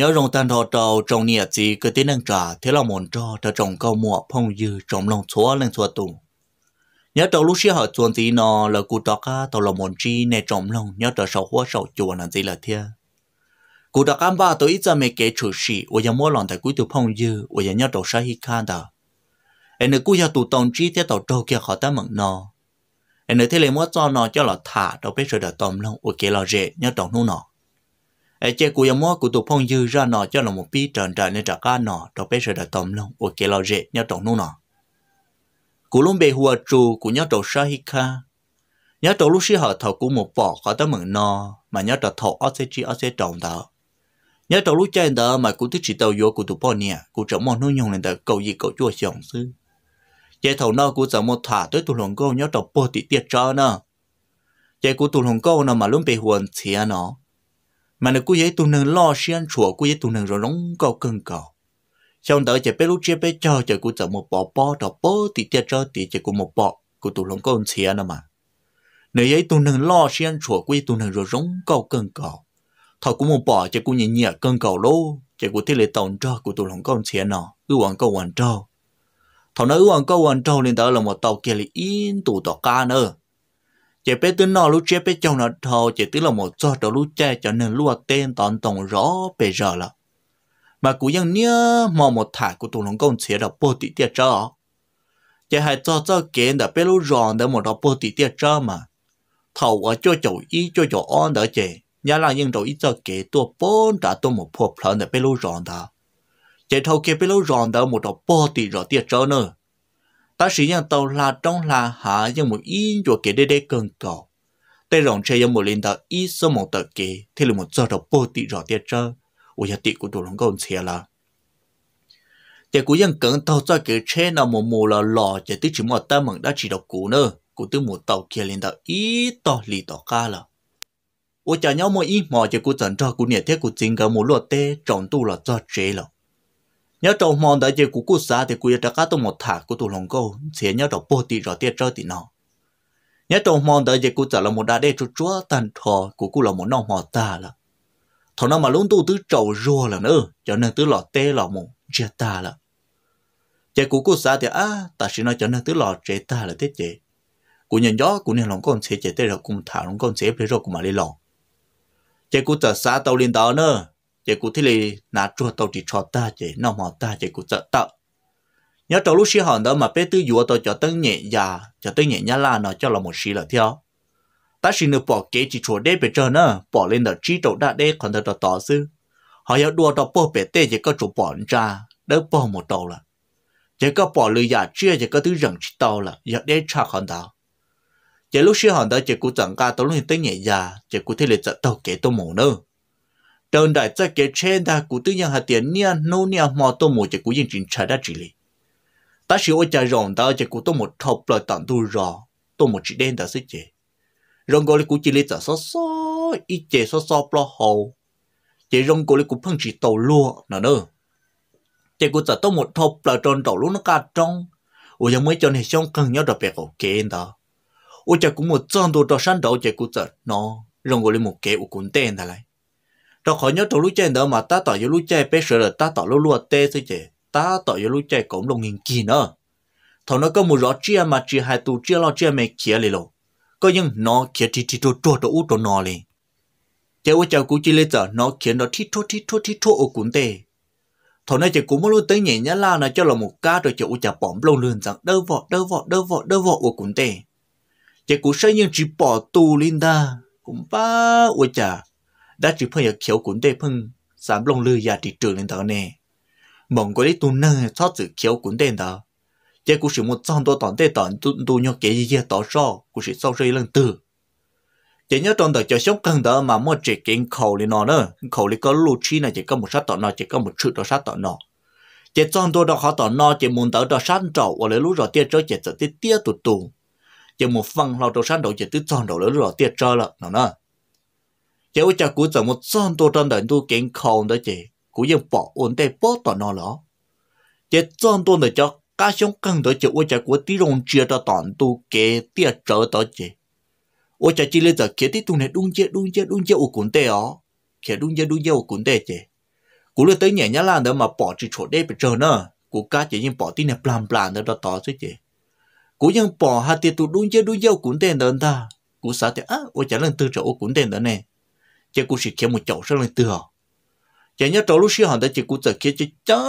nhớ rong tan thọ trầu trồng nhẹ gì cứ tiến năng trả thế là mòn trò ta trồng câu mùa phong dư trồng lòng chúa lên chúa tù nhớ trầu lúc xưa họ chuồn gì nó là cụ trọ cá tàu là mòn chi nè trồng lòng nhớ trầu sầu hoa sầu chuồn là gì là thia cụ trọ cá ba tôi ít ra mấy kẻ chủ sĩ ở nhà mua lòng tại cuối từ phong dư ở nhà nhớ trầu sai hi khan đó em nữa cụ nhà tụ tông chi thế tàu trâu kia họ ta mặn nó anh ấy thế lấy mua cho nó cho là thả đâu biết rồi đã tôm lòng ở kia là rẻ nhớ trồng nu nó ai chơi cú yếm của tụ phong dư ra nọ cho là một pi trần trần nên trả cá nọ cho bé sợ đã tôm lông ok lo dễ nhau trồng nô nọ cú luôn bề hùa trù của nhau trồng sa hika nhau trồng lúc xí họ thầu của một bỏ có tới mừng nọ mà nhau trồng thầu ở sẽ chi ở nhớ trâu lúc chơi đó mà cũng thích chỉ tàu vô của tụ bao nè cũng chẳng mong nuôi nhung lên đó cầu gì cầu chua chồng sư chơi thầu nó cũng chẳng một thả tới tụ lồng câu nhớ trâu bao tỷ tiệt cho nó chơi của tụ lồng câu nó mà luôn bị huồn xìa nó mà nó cứ vậy tụi nương lo xiên chùa cứ vậy tụi nương rồi nóng cao cưng cao xong đợi chờ bé lúc chia bé cho chờ cũng chờ một bọ bọ đỏ bó thì chia cho thì chờ cũng một bọ cũng tụi lòng con xia nữa mà nếu vậy tụi nương lo xiên chùa cứ vậy tụi nương rồi nóng cao cưng cao thọ cũng một bọ chờ cũng nhẹ nhẹ cưng cao lô chờ cũng thế lệ tổng cho của tụi lòng con xia nó ư hoàng cầu hoàng trâu thọ nói ư hoàng câu hoàng trâu nên đó là một tàu kia là yên tụ tàu ca nữa chế bé tư nọ lúc chế bé chồng nó thò chế tư là một cho đó lúc chế cho nên lúa tên toàn tổng rõ bề giờ là mà cũng cũng ยัง nhớ mò một thả của tụi nó công chế đó bố tí tiệt cho chế hai cho cho kiến đã bé lúc ròn để một đó bố tí tiệt cho mà thầu ở cho chỗ y cho chỗ an đó chế nhà là nhưng đồ ý cho kế tua bốn đã tua một phộp lớn để bé lúc ròn đó chế thầu kia bé lúc ròn đã một đó bố tí rõ tiệt cho nữa ta sĩ nhân tàu là trong là hạ dân một ý cho kể đê đê cơn cầu tê rộng chơi dân một linh đạo ý số một tờ kể thì là một giờ đầu bố tị rõ tiết trơ ủa giá tị của đồ lòng cầu xe là để cú dân cẩn tàu cho kể chế nào một mù là lò để tí chỉ một ta mừng đã chỉ đọc cú nữa cụ tư một tàu kia linh đạo ý to lì to ca là ủa chả nhau một ý mò cho cú trần cho cú nhẹ thiết cú chính cả một luật tê trọng tu là cho chế là nhớ trong mòn đại chỉ của quốc xã thì quỳ trả cá tôi một thả của tụ lòng câu sẽ nhớ trong bồ tì rõ tiết trở thì nọ nhớ trong mòn đại chỉ của trả là một đại đê chúa chúa tàn thọ của cô là một nông họ ta là thọ nó mà luôn tu tứ trầu rùa là nữa cho nên tứ lọ tê lọ một chia ta là chỉ của quốc xã thì á ta sẽ nói cho nên tứ lọ chế ta là thế chế của nhân gió của nhân lòng con sẽ chế tê rồi cùng thả lòng con sẽ phải rồi cùng mà lấy lọ chỉ của trả xã tàu liên tàu nữa chỉ cụ thế này là chua tàu chỉ cho ta chỉ nó mà ta chỉ cụ trợ tợ nhớ trong lúc sinh hòn đó mà bé tư dùa tôi cho tân nhẹ già cho tân nhẹ nhá là nó cho là một xí là theo ta chỉ nữa bỏ kế chỉ chỗ đế bề trơn nữa bỏ lên đợt trí trậu đã đế còn đợt tỏ sư họ nhớ đua đợt bỏ bề tê chỉ có chỗ bỏ ra đỡ bỏ một đầu là chỉ có bỏ lười già chia chỉ có thứ rừng chỉ tàu là giờ đế cha còn đó chỉ lúc sinh hòn đó chỉ cụ chẳng ca tôi lúc tân nhẹ già chỉ cụ thế là trợ tàu kế tôi mổ nữa trơn đại cho cái chế đã cụ tư nhân hạt tiền nia nô nia mà tôi một chỉ cố yên trình trả đã chỉ lì ta chỉ ôi trả rộng ta chỉ cố tô một thọc lời tặng tu rõ tô một chỉ đen đã sức chế rồng gọi cụ chỉ lì trả xó xó ý chế xó xó blo hầu chế rồng gọi cụ phân chỉ tàu lúa nè nơ chế cụ trả tô một thọc lời tròn đầu lúa nó cả trong ôi giờ mới cho này xong cần nhớ đặc biệt ok đó ôi chả cũng một chân đồ đồ săn đầu chế cụ trả nó rồng gọi một kế của cuốn tên ta lại đó khỏi nhớ tàu lũ chơi nữa mà ta tỏ yếu lũ chơi bây giờ là ta tỏ lũ lúa tê thôi chứ ta tỏ yếu lũ chơi cũng lông hình kỳ nữa thầu nó có một rõ chia mà chia hai tù chia lo chia mấy kia lì lộ có những nó kia chỉ chỉ trô trô trô trô nó lì chơi với cháu cũng chỉ lấy giờ nó kia nó thít thô thít thô thít thô ở cuốn tê thầu nó chỉ cũng muốn tới nhẹ nhã la nó cho là một ca rồi cháu chả bỏm lông lươn rằng đỡ vọ đỡ vọ đỡ vọ đỡ vọ ở cuốn tê chỉ cũng xây nhưng chỉ bỏ tù linh ta cũng ba ôi chả đã chỉ ở kiểu cuốn tê phun sám lông lư và thị trường lên đó nè mong có đi tu nâng thoát sự kiểu cuốn tê đó giờ cũng sự một trong đó toàn tê toàn tu tu nhau kể gì đó so cũng sự sau rơi lần từ chỉ nhớ trong đó cho sống cần đó mà mua chỉ kiện khẩu lên nó nữa khẩu lên có lưu chi này chỉ có một sát tọt nó chỉ có một chữ đó sát tọt nó chỉ trong đó đó họ tọt nó chỉ muốn tới đó sát trầu và lấy lúc rồi tiết trớ chỉ tới tiết tiết tụt tụt chỉ một phần lao trầu sát đầu chỉ tới trong đầu lấy lúc rồi tiết trớ là nó nữa chế với cha cú giờ một trăm đô trăm đàn đô kiện không đó chế cú yên bảo ổn để bảo toàn nó lỏ chế trăm đô này cho cá sống cần đó chế với cha cú tỷ rong chia cho tòn đô kế tia trở đó chế với cha chỉ lấy giờ kế tí tu này đun chế đun chế đun chế ô cuốn tê ó kế đun chế đun chế ô cuốn tê chế cú lấy tới nhà nhà làm nữa mà bảo chỉ chỗ đây bị trở nữa cú cá chỉ nhưng bảo tí này plan plan nữa đó tỏ chứ chế cú nhưng bỏ hai tiệt tu đun chế đun chế ô cuốn tê nữa ta cú sao thế á với cha lần tư chỗ ô cuốn tê nữa này chỉ cũng chỉ kiếm một chỗ rất là tự hào, chỉ nhớ chỗ lúc xưa hàng đó chỉ cũng chỉ kiếm chỉ chấm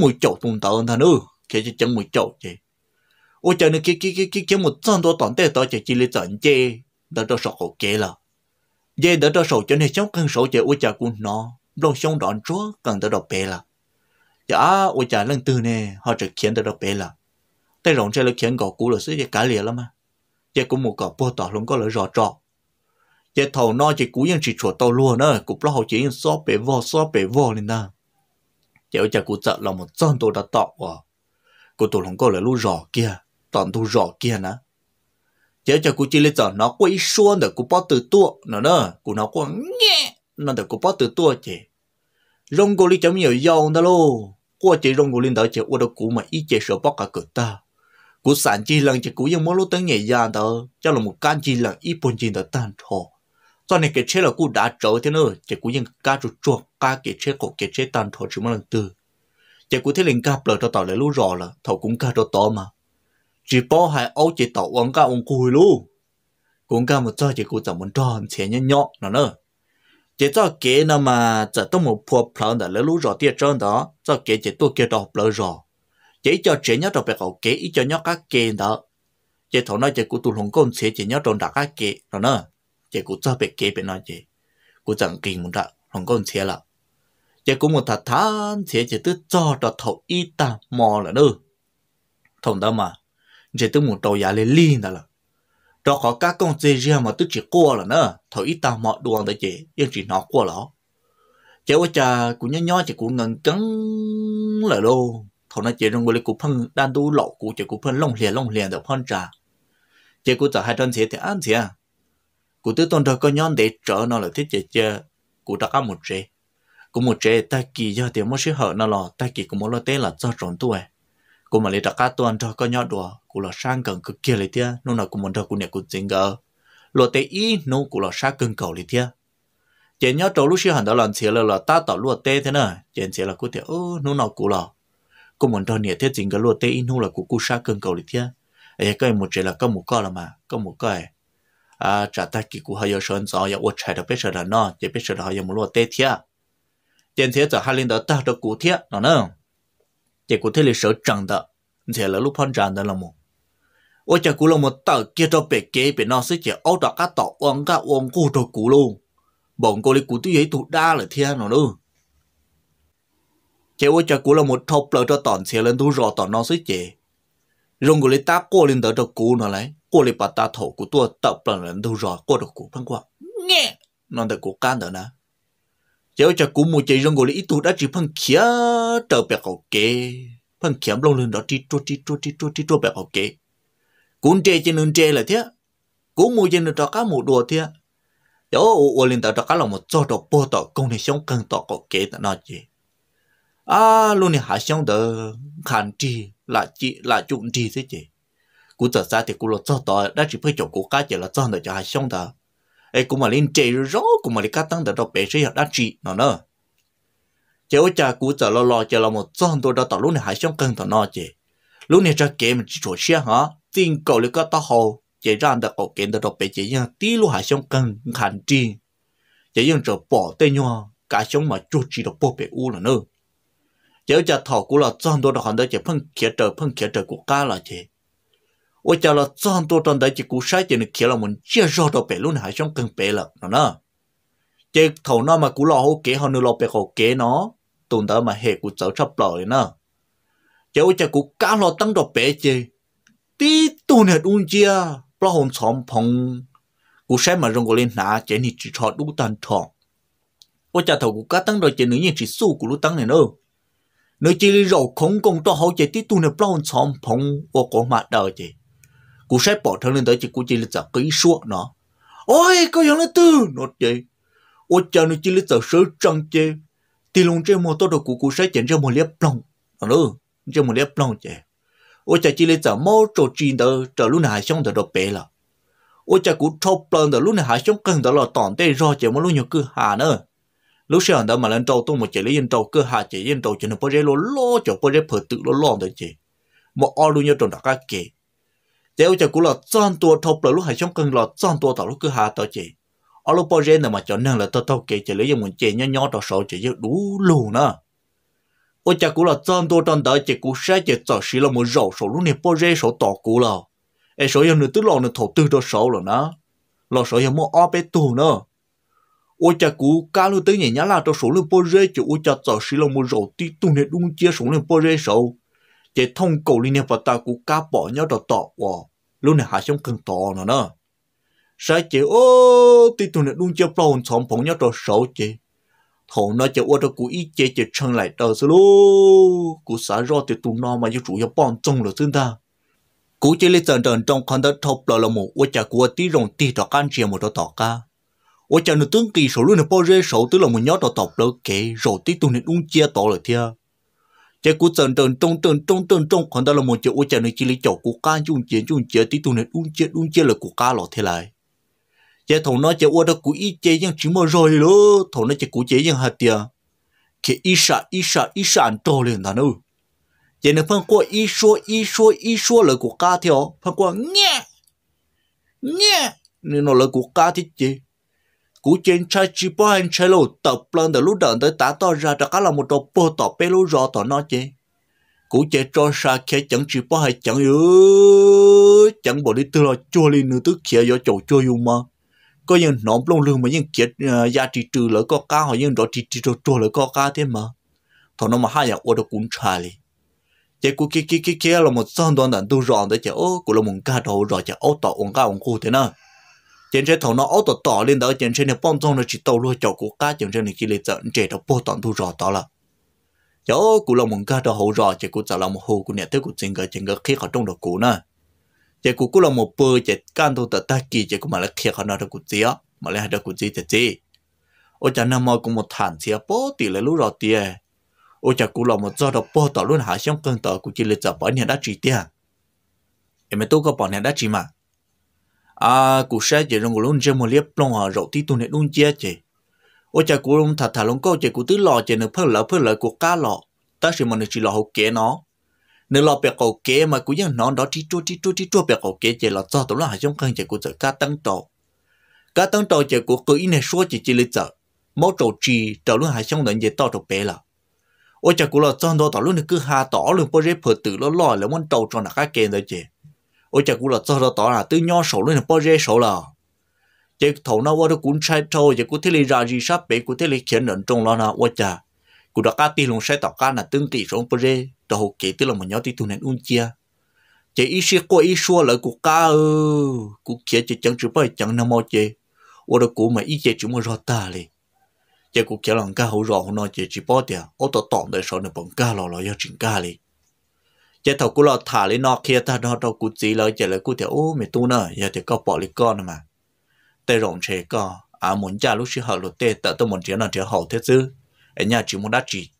một chỗ tồn tại hơn nữa kiếm chỉ chấm một chỗ chỉ ở chờ nữa kiếm kiếm kiếm kiếm kiếm một trăm đô tổng tệ đó chỉ chỉ lấy tiền chơi đó đó sổ khổ kế là vậy đó đó sổ cho nên trong cần sổ chỉ ở chờ cũng nó luôn xong đoạn chúa cần đó đọc bé là giờ ở chờ lần từ này họ chỉ kiếm đó đọc bé là tay rộng chơi là kiếm gò cũ là sẽ cái lìa lắm mà chỉ cũng một cọ bố tỏ luôn có lỡ rõ trọ chế thầu nó chỉ cú yên chỉ chỗ tàu luôn nữa cục lo hậu chỉ yên xóa bể vò xóa bể vò lên nè chế ở chả cú sợ là một trăm tôi đã tọ à cú tụi lòng có là lu rò kia toàn thu rò kia nè chế cho cú chỉ lấy giờ nó quay xuân được cú bỏ từ tua nữa nè cú nó có nhẹ, nó được cú bỏ từ tua chế rong cô đi chấm nhiều dầu đó luôn, cô chỉ rong cô lên đó chế ô đó cú mà ít chế sợ bóc cả cửa ta cú sản chi lần chế cú ยัง muốn lúc tới nhẹ nhàng đó cho là một can chi lần ít bốn chi đó tan thọ cho nên cái chế là cụ đã trở thế nữa chỉ cụ những cá chuột chuột cá cái chế cổ cái chế tàn thọ chỉ một lần tư, chỉ cụ thấy linh cá bờ cho tàu lấy lú rò là thầu cũng cá cho to mà chỉ bỏ hai ấu chỉ tàu uống cá uống cùi luôn cũng cá một cho chỉ cụ chẳng muốn cho chế nhẹ nhọ nó nữa chỉ cho kế nó mà chỉ tôi một phù phở đã lấy lú rò tiệt trơn đó cho kế chỉ tôi kia đọc lỡ rò chỉ cho chế nhớ đọc bè học kế ý cho nhớ cá kế đó chỉ thầu nói chỉ cụ tụi hồng công chế chỉ nhớ đọc đã cá kế rồi nữa chỉ cũng cho bé kế bé nói gì cũng chẳng kinh một ra không còn xe là chỉ cũng một thằng than xe chỉ tự cho cho thầu y ta mò là đâu thằng đó mà chỉ tự muốn đầu giá lên li đó là đó có các con chơi riêng mà tự chỉ qua là nữa thầu y ta mò đuông đấy chị nhưng chỉ nó qua đó chỉ qua cha cũng nhớ nhớ chỉ cũng ngần cứng là đâu thằng nó chỉ trong người cũng phân đang tu lậu cũng chỉ cũng phân lông liền lông liền được phân trà chỉ cũng chả hai trăm xe thì ăn xe cụ tư tôn đó có nhóm để trở nó là thiết chế chơi cụ đã có một chế cụ một chế ta kỳ do tiền mất sự hở nó là ta kỳ cũng muốn lo tê là do trộn tuổi cụ mà lấy đã cá tuần cho có nhóm đùa cụ là sang cần cực kia lấy tia nó là cụ muốn cho cụ này cụ chính gờ lo tê ý nó cụ là sang cần cầu lấy tia chỉ nhớ trâu lúc xưa hẳn đó là chỉ là là ta tỏ lo tê thế nè chỉ chỉ là cụ thể ô nó nào cụ là cụ muốn cho nhẹ thiết chính gờ lo tê ý nó là cụ cụ sang cần cầu lấy tia ấy cái một chế là có một cái là mà có một cái à trả ta kỹ cụ họ yêu sơn gió yêu uất chạy được biết sợ là nó chỉ biết sợ là họ yêu một lúa tê thiệt tiền thế giờ hai linh đó ta được cụ thiệt nó nè chỉ cụ thế là sợ chẳng đó thế là lúc phong chẳng đó là một ôi chả cụ là một tờ kia cho bể kế bể nó sẽ chỉ ốc đó cá tỏ ông cá ông cụ cho cụ luôn bọn cô lấy cụ tí ấy tụ đa là thiệt nó luôn chế ôi chả cụ là một thọc lỡ cho tòn xe lên thu rò tòn nó sẽ chế rung của lấy tá cô lên đó cho cụ nó lấy 过来把大头骨剁到本人都 rõ 过的骨盆瓜，nghe nó đã cố can đó nè giờ cho cú mua chơi rong ngồi ít tuổi đã chỉ phân khía trở bẹt học kế phân khía lâu lên đó chỉ chua chỉ chua chỉ chua chỉ chua bẹt học kế cũng chơi trên nương chơi là thế cú mua trên nương cho cá mua đùa thế giờ ô lên tàu cho cá là một cho đồ bò tàu công này sống cần tàu học kế là nó gì luôn này hạ sống đỡ khàn chi là chi là chúng chi thế chị cú tớ ra thì cú lo cho tớ đã chỉ phải chỗ cú cá chỉ là cho nó cho hai xong đó ấy cú mà lên chơi rõ cú mà đi cá tăng được đâu bé sẽ đã chỉ nó nữa chế ôi cha cú tớ lo lo chỉ là một cho tôi đã tớ lúc này hai xong cần tớ nó chứ lúc này cha kém chỉ chỗ xe hả tin cầu lấy cá tao hồ chế ra được cậu kém được đâu bé chỉ nhưng tí lúc hai xong cần khẳng chi chế nhưng trở bỏ tay nhau cả xong mà chút chỉ được bỏ bé u là nữa chế ôi cha thọ cú là cho tôi đã hoàn đó phân kia trở phân kia trở của cá là chế 我叫了这样多张的，结果晒点的开了门，介绍到白龙还想更白了，喏呢。这头那么古老好给好，你老白好给喏，懂得嘛黑古走差不老的呢。这我这古家老当到白这，滴多年东家不红长棚，古晒嘛让我来拿，这你只炒卤蛋炒。我家头古家当到这女人只สู้古卤当的喏。nếu chỉ rầu không công to hậu chế tí tu nè bao chom phong ô có mặt đời chế cú sẽ bỏ thằng lên tới chỉ cú chỉ là chả cái số nó ôi có giống là tư nó chơi ôi cha nó chỉ là chả sớ trăng chơi thì luôn chơi một tốt được cú cú sẽ chuyển cho một liếp lòng nó nữa cho một liếp lòng chơi ôi cha chỉ là chả mau trò chuyện đó trở luôn hải xong rồi đồ bé là ôi cha cú thâu plan đó luôn này hải xong cần đó là toàn tê rồi chơi một lúc nhiều cứ hà nữa lúc sau đó mà lên trâu tôi một chỉ lấy yên trâu cứ hà chỉ yên trâu chỉ nó bơi giờ lô, lo cho bao phật tử lô lo lo đó chơi một ao luôn nhiều trồng đã các kì nếu cho cú lọ chọn tua thộp là lúc hải trong cưng lọ chọn tua tàu lúc cứ hà tàu chị ở lúc bao giờ mà chọn năng là tao tao kể chỉ lấy dùng mình chè nhỏ nhỏ tao sợ chỉ đủ lù nữa ôi cha cú là chọn tua chọn đợi chỉ cú sẽ chỉ chọn xí là một rổ số lúc này bao giờ số tàu cú là ai số giờ nữa tức lọ nữa thổ tư tao sợ rồi nữa lọ số giờ mua ở bé tù nữa ôi cha cú cá lúc tới nhảy nhá là tao số lúc bao giờ chỉ ôi cha chọn xí là một rổ tí tu này đúng chia số lúc bao giờ số chế thông cầu linh nhập vào ta cũng cá bỏ nhau đỏ luôn này hạ xuống cần tọ nữa nè sai chế ô tí tụi này đun chế bao chọn bóng nhau đỏ sáu chế thằng nó chơi ô đó cũng ít chế chế chân lại đờ xí lô cũng xả rõ thì tụi nó mà yêu chủ yếu bọn trung là xương ta cũng chế lấy dần dần trong khăn đất thọc lờ là một ô chả của tí rồng tí đỏ can chia một đỏ tọ ca ô chả nó tướng kỳ số luôn là bao rê số tức là một nhót đỏ tọ lơ kế rồi tí tụi này đun chia tọ rồi thia chế cú trần trần trong trần trong trần trong còn đó là một chế ô chả chỉ lấy chỗ cú ca chung chế chung chế tí tu này chung chế chung chế là cú ca lọ thế lại chế thằng nó chế ô đó cú ít chế nhưng chỉ mà rồi lô thằng nó chế cú chế nhưng hạt tiền khi ít sợ ít sợ ít sợ ăn trâu liền thằng ư chế nó phân qua ít số ít số ít số là cú ca theo phân qua nghe nghe nên nó là cú ca thì chế cú trên trai chỉ bỏ anh chơi lô tập lần từ lúc đợn tới tá to ra đã có là một đồ bò tỏ bê lô rò tỏ nó chê cú chê cho xa khé chẳng chỉ bỏ hay chẳng yếu chẳng bỏ đi từ lo chua lên nữa tức kia do chỗ chua dùng mà có những nón lông lưng mà những kiệt ờ, giá trị trừ lỡ có cao hoặc những đó trị trị trôi trôi lỡ có cá thế mà thằng nó mà hai nhà ô được cũng trả đi chỉ cú kia kia kia là một son đoan đàn tu ròn đấy chả ô cú là một cá đầu rồi chả ô tỏ ông ca ông khu thế nào chính chế thầu nó ô tô tỏ lên đó chính chế này bông trong nó chỉ tàu luôn chỗ của cá chính chế này kia lên tận chế đó bố toàn thu rõ đó là chỗ cụ lòng mong cá đó hậu rõ chế cụ trả một hồ của nhà tới cụ chính cái chính cái khi họ trong đó cụ nè chế cụ cụ là một bơ chế can thu tờ ta kỳ chế cụ mà là khi họ nó đó cụ gì á mà là đó cụ gì chế gì ô chả nằm mò cũng một thản chia bố tỷ lệ luôn rõ tìa ô chả cụ là một do đó bố tỏ luôn hạ xuống cơn tờ cụ chỉ lên trả bỏ nhà đã chỉ tiền em mới tôi có bỏ nhà đã chỉ mà à cú xe chỉ rong luôn chơi một liếp long à rậu tí tu này luôn chia chỉ ôi cha cú luôn thà thà luôn câu chỉ cú tứ lò chỉ nửa phơi lỡ phơi lỡ của cá lò ta chỉ mình chỉ lò hậu kế nó nửa lò bẹt cầu kế mà cú dân nó đó chỉ chua chỉ chua chỉ chua bẹt cầu kế chỉ lò cho tụi nó hay trong cơn chỉ cú chở cá tăng tổ cá tăng tổ chỉ cú cứ in này số chỉ chỉ lấy chở mỗi tổ chỉ tổ luôn hay trong đợt gì to trầu bé là ôi cha cú lò cho đó tàu luôn cứ hà tỏ luôn bơi rep phơi tử lò lò là muốn tàu cho nó cá kê rồi chỉ ôi chả cũng là cho nó tỏ là từ nho sổ lên bao dễ sổ là chỉ thầu nó qua được cuốn sai thôi chỉ có thể lấy ra gì sắp bị có thể lấy khiến nền trong lo nào, ôi chả cũng đã cá tiền luôn sai tỏ cá là tương tỷ sổ bao dễ tao học kỹ tức là một nhóm tí thu nên uống chia chỉ ít xí qua ít xua lời của cá ư cũng kia chỉ chẳng chịu bơi chẳng nằm mau chỉ qua được cũng mà ít chỉ chúng mà rõ ta liền chỉ cũng kia lòng cá hậu rõ nó chỉ chỉ bao tiền ô tô tỏng đời sau nó bằng cá lò lò yêu chỉnh cá liền chế thầu cú lọ thả lên nọ kia ta nó đâu cú chỉ lời chế lời cú thì ô mày tu nữa giờ thì có bỏ lấy con mà tê rộng chế co à muốn cha lúc xưa họ lúc tê tớ tớ muốn chế nó chế hậu thế chứ anh nhà chỉ muốn đắt chỉ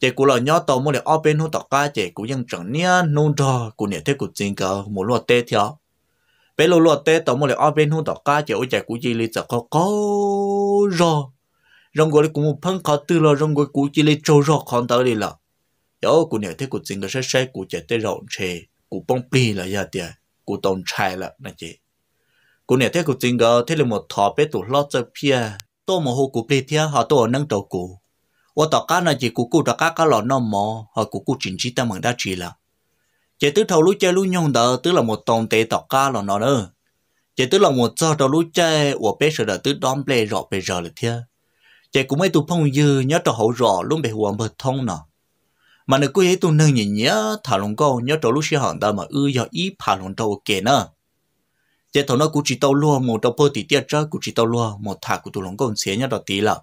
chế cú lọ nhớ tàu muốn để ở bên hút tọt cá chế chẳng nia nôn đò cú nhớ thế cú chính cả muốn lọ tê theo bé lọ lọ tê tàu muốn để ở bên hút tọt cá chế ôi cú chỉ lấy giờ có có rồi rong gọi là cú muốn phăng khó tư lo rồng gọi cú chỉ lấy trâu rõ còn tới đi là chỗ của nửa thế của chính là sẽ sẽ của chạy tới rộn chè của bông bì là giờ tiền của tồn chai là nè chị của nửa thế của chính là thế là một thọ bé tụ lót cho pia tô mà hồ của bì thia họ tô ở nâng đầu cụ và tỏ cá này chị của cụ tỏ cá cá lọ nó mò họ của cụ chính chỉ ta mừng đã chỉ là chị tứ thầu lũ chơi lũ nhung đỡ tứ là một tồn tệ tỏ cá lọ nó nữa chị tứ là một do đầu lũ chơi và bé sợ đỡ tứ đom bê rõ bây giờ là thia chị cũng mấy tụ phong dư nhớ tao hậu rõ luôn bề hùa mờ thông nọ mà nếu cứ tụ nương nhìn nhớ thả lồng câu nhớ trâu lúc xưa hàng ta mà ư do ý thả lồng trâu kể nữa chế thằng nó cũng chỉ tàu lúa một tàu bơ tí tiếc cho cũng chỉ tàu lúa một thả của tụ lồng câu xé nhớ đó tí là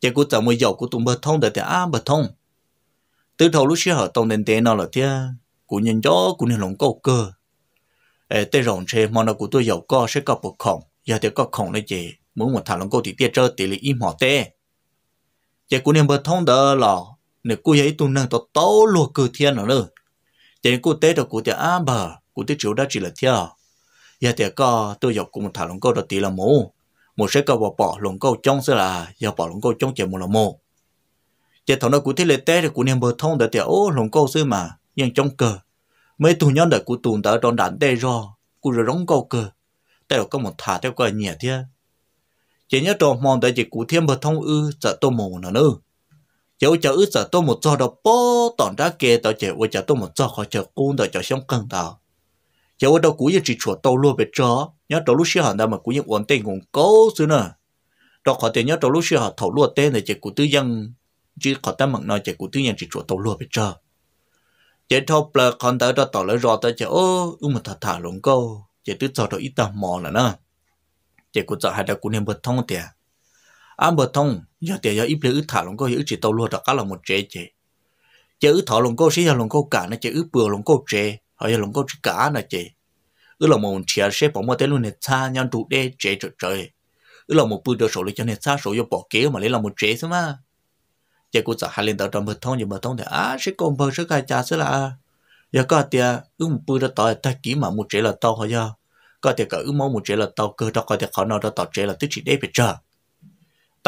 chế cũng tao mới giàu của tụ bơ thông để thì à bơ thông từ đầu lúc xưa hàng tàu đến thế nào là thế cũng nhìn cho cũng nhìn lồng câu cơ ê tê rồng chế mà nó của tôi giàu co sẽ có bậc khổng giờ thì có khổng này chế muốn một thả lồng câu tí tiếc cho tỷ lệ im họ tê chế cũng nhìn bơ thông đó là nếu cô ấy tuân theo tao tao lùa cử thiên nó nữa thì cô tế đó cô thì ăn bờ cô thì chịu đã chỉ là theo, giờ dạ, thì có tôi dọc cùng thả lồng câu đó tỷ là mù một sẽ câu bỏ bỏ lồng câu trong sẽ là giờ bỏ lồng câu trong chỉ một là mù giờ thằng nó cô thấy lệ tế thì cô niệm bờ thông đã thì ô lồng câu xưa mà nhưng trong cờ mấy tù nhân đời cô tù đã đòn đạn tê do, cô rồi đóng câu cờ tại có một thả theo coi nhẹ thế chỉ nhớ trò mòn tại chỉ cụ thêm bờ thông ư sợ tô mù nữa nữa cháu cháu ít giờ tôi một giờ đó bó tòn ra kia tao chạy qua cháu tôi một giờ khỏi cháu cũng đợi cháu sống căng tao cháu đâu cũng như chỉ chuột tao luôn về chó nhớ tao lúc xưa hẳn mà cũng như ổn tên cũng cố xứ nữa đó khỏi tiền nhớ tao lúc xưa họ thầu luôn tên này chạy của tư nhân chỉ khỏi ta mặn nói chạy của tư nhân chỉ chuột tao luôn về chó chạy thâu bờ còn tới đó tao lấy rò tao chạy ô ưu mà thả thả luôn câu chạy tư giờ đó ít tao mò là nè chạy của giờ hai đầu cũng nên bật thông tiền à bờ thông giờ tiền giờ ít lấy ít thả lòng cô ít chỉ tàu luôn đó cá là một chế chế chế ít thả lòng cô xí giờ lòng cô cả nó chế ít bừa lòng cô chế họ giờ lòng cô chỉ cả nó chế ít là một chia sẻ bỏ một tên luôn này xa nhau tụ đê chế trời trời ít là một bữa đồ sổ lấy cho này xa sổ vô bỏ kế mà lấy là một chế thôi mà chế cô sợ hai lên tàu trong bờ thông giờ bờ thông thì á sẽ còn bờ sẽ cài cha sẽ là giờ có tiền ước một bữa đó tàu ta kỹ mà một chế là tàu họ giờ có tiền cả ước mong một chế là tàu cơ đó có tiền khó nào đó tàu chế là tức chỉ đê phải chờ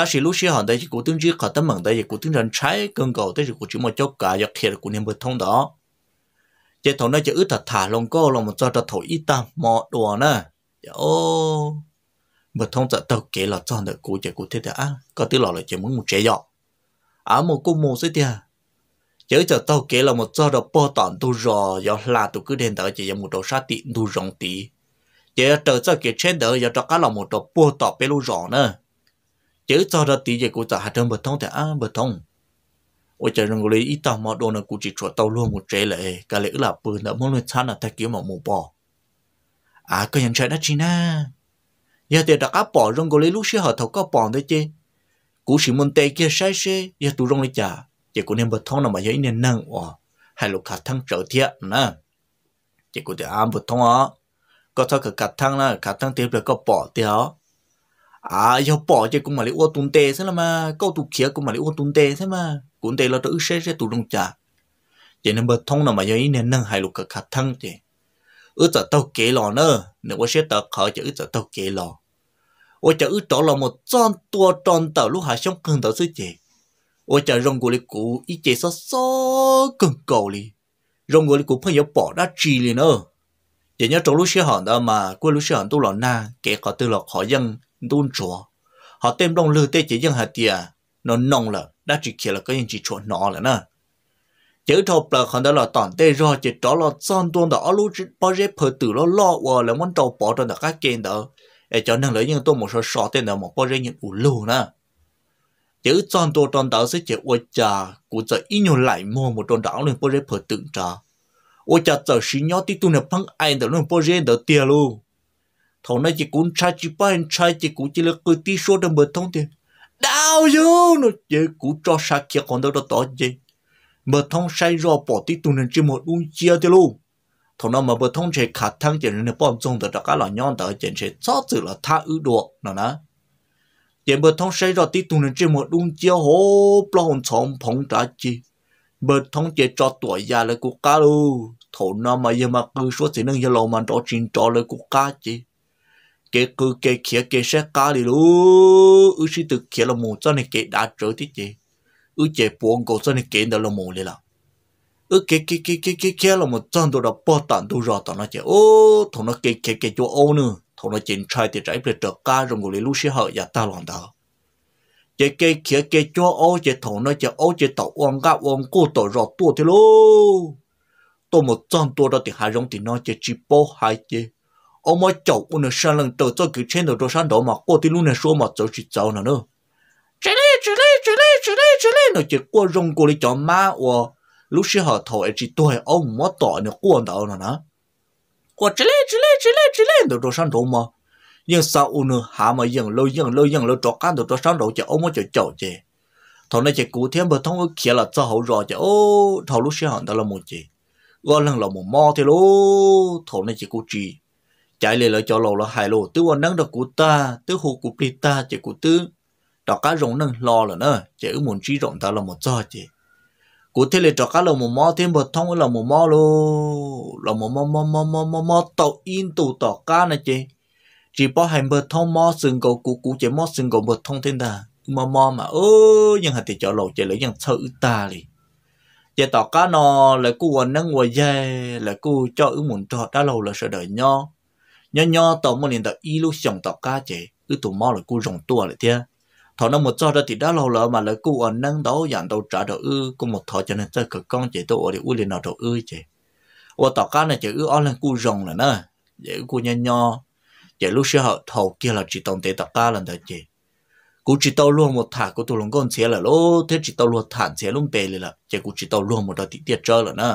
bác sĩ lúc xưa họ đây cũng tương chỉ họ tâm mừng đây cũng tương rằng trái cơn cầu đây cũng chỉ một chỗ cả giặc thiệt của niềm bực thông đó chế thổ nó chỉ ướt thật thả lòng cô lòng một cho cho thổi ít tâm mò đùa nè ô bực thông sợ tàu kể là cho được cụ chế cụ thế thế á có tức là là chỉ muốn một chế dọ á một cô mù xí tiền chế cho tàu kể là một cho đó bỏ tòn tu rò do là tu cứ đến đó chỉ một đồ sát tị tu rộng tị chế trở cho kể trên đó do cho cá là một đồ bỏ tọt bê rò nữa chế cho ra tí vậy cô ta hạt trong bờ thông thì á bờ thông ôi trời rừng lấy ít tao mà đồ nó cũng chỉ cho tao luôn một trẻ lệ cả lẽ là bự nó muốn lên chăn là thay kiểu mà mù bò à cái nhận trái đã chi na giờ thì đặt áp bỏ rừng cô lấy lúc xưa họ thầu cá bỏ đấy chứ cú chỉ muốn tay kia sai xe giờ tụi rong lấy chả chỉ có nên bờ thông là mà giấy nên nâng ồ hay lục hạt thăng trở thiệt nè chỉ có thể ăn bờ thông á có thôi cả cả thăng là cả thăng tiếp là có bỏ tiêu à giờ bỏ chơi cũng mà lấy ô tún tê thế là mà câu tụ kia cũng mà lấy ô tún tê thế mà cũng tê là tự sẽ sẽ tụ đông trả vậy nên bật thông là mà giờ ý nên nâng hai lục cả khát thân chứ ứ giờ tàu kế lò nữa nếu có sẽ tờ khởi chứ ứ giờ tàu kế lò ô chả ứ đó là một tròn tua tròn tàu lúc hạ xong cần tàu sư chị ô chả rong của lấy cụ ý chế sao sao cần cầu li rong của lấy cụ phải giờ bỏ đã chi liền nữa vậy nhớ trong lúc sẽ hòn đó mà quên lúc sẽ hòn tu lò na kể cả tư lò khó dân đun chùa họ tem đông lư tê chỉ dân hạt tiề à. nó nông là đã chỉ kia là có những chỉ chùa nọ là nè chữ thọ là còn đó là tòn tê rồi chỉ đó là son tuôn đó lú chỉ bao giờ phải từ nó lo và là muốn trâu bỏ cho nó các kiện đó để cho nên lấy những tôi một số sọ tên là một bao giờ những ủ lù nè chữ son tuôn tròn đó sẽ chỉ ôi cha cụ giờ ít nhiều lại mua một tròn đó lên bao giờ phải tự trà ôi cha giờ xí nhót tí tu nè phăng ai đó lên bao giờ đó tiền luôn thầu nó chỉ cũng trai chỉ ba anh trai chỉ cũng chỉ là cứ tí số đâm bờ thông thì đau vô nó chỉ cũng cho sa kia còn đâu đó tỏ gì bờ thông say rồi bỏ tí tụi nên chỉ một uống chia thì luôn thầu nào mà bờ thông chỉ khát thăng chỉ nên bom trong đó cái là nhon đó chỉ sẽ cho tự là tha ứ độ nó nè chỉ bờ thông say rồi tí tụi nên chỉ một uống chia hố plon chồng phong trả chỉ bờ thông chỉ cho tuổi già là cũng cá luôn thầu nào mà giờ mà cứ số chỉ nên giờ lâu mà đó chuyện trò là cũng cá chỉ cái cứ cái kia cái sẽ cá đi luôn ư chỉ từ kia là mù cho nên cái đã trở tí chị ư chị buồn cổ cho nên cái đó là mù đi là ư cái cái cái cái cái kia là một trong đó là bỏ tận đâu rồi tận nói chị ô thằng nó cái cái cái chỗ ô nữa thằng nó chỉnh trai thì trái về trở cá rồi người lúc sẽ hở giả ta lòng đó cái cái kia cái chỗ ô cái thằng nó chị ô chị tàu oan gạo oan cua tàu rồi tua thì luôn tôi một trong tôi đó thì hai rong thì nó chị chỉ bỏ hai chị ông mới chậu ông được sang lần đầu tôi cứ trên đầu sang đó mà cô đi luôn là số mà tôi chỉ cháu nữa nữa chơi đi chơi đi chơi đi chơi đi chơi đi nó chỉ qua rong cô đi cho má và lúc xưa họ thổi chỉ tôi ông mới tỏ nó qua đó nữa nè qua chơi đi chơi đi chơi đi chơi đi đầu tôi sang đó mà nhưng sau ông nữa hả mà dừng lâu dừng lâu dừng lâu cho căn đầu tôi sang đó chỉ ông mới chậu chậu chứ thằng này chỉ cú thêm bờ thông kia là cho hậu rồi chứ ô thằng lúc xưa họ đó là một gì gọi lần là một mò thì lô thằng này chỉ cú chỉ chạy lì lỡ cho lầu là hai lô tứ quan nắng đó của ta tứ hồ của pita ta chỉ của tứ đó cá rộng nâng lo là nữa chị ở muốn trí rộng ta là một do chị của thế là đó cá là một mò thêm bờ thông là một mò lô là một mò mò mò mò mò mò tàu in tàu tàu cá này chị chỉ bỏ hai bờ thông mò sừng cầu của cụ chị mò sừng cầu bờ thông thêm ta mò mò mà ơ nhưng hạt thì cho lầu chị lấy nhưng sợ ta đi giờ tỏ cá nó là cụ quan nắng ngoài dây là cụ cho ứng muốn cho đã lâu là sợ đợi nhau nhớ nhỏ tàu một liền tàu y lúc xong tàu cá chế ư tụ mò là cú rồng tua lại thế thọ nó một cho ra thì đã lâu lỡ mà lại cú ở nâng đó dạng tàu trả đồ ư cũng một thọ cho nên tôi cực con chế tàu ở đi u liền nào đồ ư chế ô tàu cá này chế ư ở lên cú rồng là nè dễ cú nhớ nhỏ. chế lúc xưa họ thầu kia là chỉ tông tế tàu cá lần đầu chế cú chỉ tàu luôn một thả cú tụ lồng con chế là lô thế chỉ tàu luôn thản chế luôn bề là chế cú chỉ tàu luôn một đợt tiết chơi là nè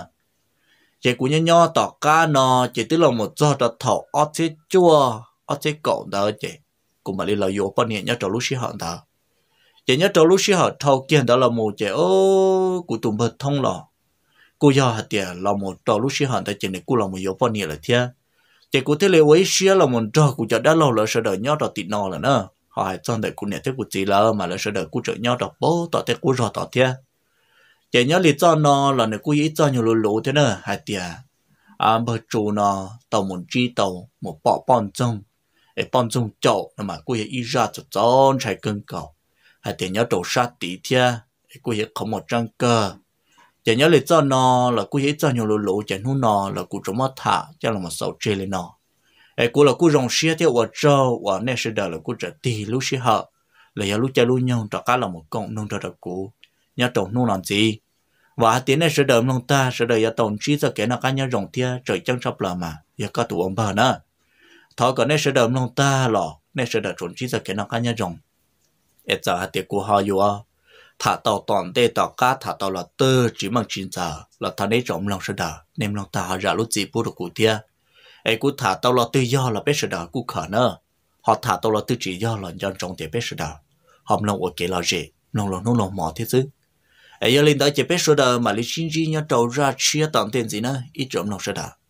chị cũng nhớ nhớ tỏ ca nó chị tức là một do đó thầu ớt thế chua ớt thế cậu đó chị cũng mà đi là yếu bao nhiêu nhớ trò lúc xí hận đó chị nhớ trò lúc xí hận thâu kia đó là một chị ô cụ tụm bật thông lò cụ giờ hạt tiền là một trò lúc xí hận đó chị này cụ là một yếu bao nhiêu là thế chị cụ thế là với xí là một trò cụ giờ đã lâu là sợ đợi nhớ trò tịt nò là nữa hỏi hãy chọn đời cụ này thế cụ chỉ là mà là sợ đợi cụ chọn nhớ trò bố tỏ thế cụ rõ tỏ thế chỉ nhớ lịch do nó là nếu cứ ít do nhiều lũ lũ thế nữa hay tiệt à bờ trụ nó tàu một chi tàu một bọ bọn trông để bọn trông chậu nó mà cứ ít ra cho tròn chạy cơn cầu hay tiệt nhớ trụ sát tí thia cứ ít không một trăng cơ chỉ nhớ lịch do nó là cứ ít do nhiều lũ lũ chỉ nu nó là cứ trống mất thả cho là một sầu chê lên nó ai cũng là cũng rong xe theo ở chỗ ở nè sẽ đời là cũng trở tì lúc xe họ là giờ lúc cha lúc nhau trả cá là một công nông trả được cũ nhà tổng nô làm gì và tiến này sẽ đợi lòng ta sẽ đợi nhà tổng chỉ cho cái nào cái nhà rồng thia trời chân sắp là mà giờ có tụ ông bà nữa thọ còn này sẽ đợi lòng ta lọ này sẽ đợi chuẩn chỉ cho cái nào cái nhà rồng ít giờ hạt tiền của họ อยู่อ่ะถ้าต่อตอนเตต่อก้าถ้าต่อละเตอร์จีมังจินจ่าละท่านได้จอมลองเสดาเนมลองตาหารู้จีพูดกูเทียไอ้กูถ้าต่อละเตย่อละเป็ดเสดากูขาเนอะ họ à? thả tàu tàu toàn cá thả tao là thả lòng lòng sẽ đờ nên ta lúc gì được thia ấy tàu tơ là họ tư chỉ do là dân trong thì biết sẽ đờ họ lòng ở kế là gì lòng lòng nông lòng mò thế chứ ai giờ lên đó chỉ biết số đó mà lý sinh gì nhau trâu ra chia tận tiền gì nữa ít trộm nông sẽ đó